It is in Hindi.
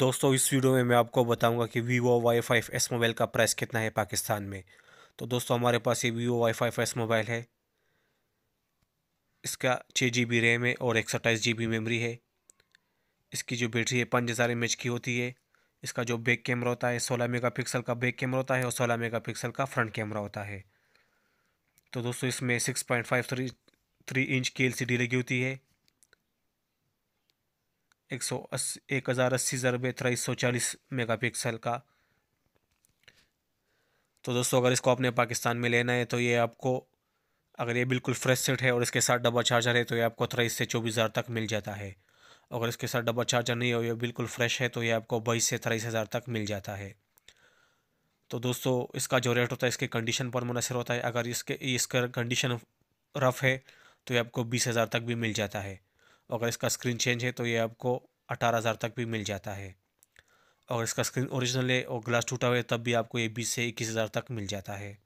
दोस्तों इस वीडियो में मैं आपको बताऊंगा कि Vivo Y five S mobile का प्राइस कितना है पाकिस्तान में तो दोस्तों हमारे पास ये Vivo Y five S mobile है इसका छः जी बी रैम है और एक सौ अट्ठाईस जी बी मेमरी है इसकी जो बैटरी है पाँच हज़ार एम एच की होती है इसका जो बैक कैमरा होता है सोलह मेगा पिक्सल का बैक कैमरा होता है और सोलह मेगा पिक्सल का फ्रंट कैमरा होता है तो दोस्तों इसमें six point five three three inch की एल सी डी लगी होती है एक सौ अस्सी एक हज़ार अस्सी ज़रबे तेईस सौ चालीस मेगा पिक्सल का तो दोस्तों अगर इसको आपने पाकिस्तान में लेना है तो ये आपको अगर ये बिल्कुल फ्रेश सेट है और इसके साथ डबल चार्जर है तो ये आपको तेईस से चौबीस हज़ार तक मिल जाता है अगर इसके साथ डबल चार्जर नहीं है ये बिल्कुल फ्रेश है तो ये आपको बाईस से तेईस हज़ार तक मिल जाता है तो दोस्तों इसका जो रेट होता है इसके कंडीशन पर मुनसर होता है अगर इसके इसका कंडीशन रफ़ है तो ये आपको बीस हज़ार तक भी मिल जाता है अगर इसका स्क्रीन चेंज है तो ये आपको अठारह हज़ार तक भी मिल जाता है और इसका स्क्रीन ओरिजिनल है और ग्लास टूटा हुआ है तब भी आपको ये बीस से इक्कीस हज़ार तक मिल जाता है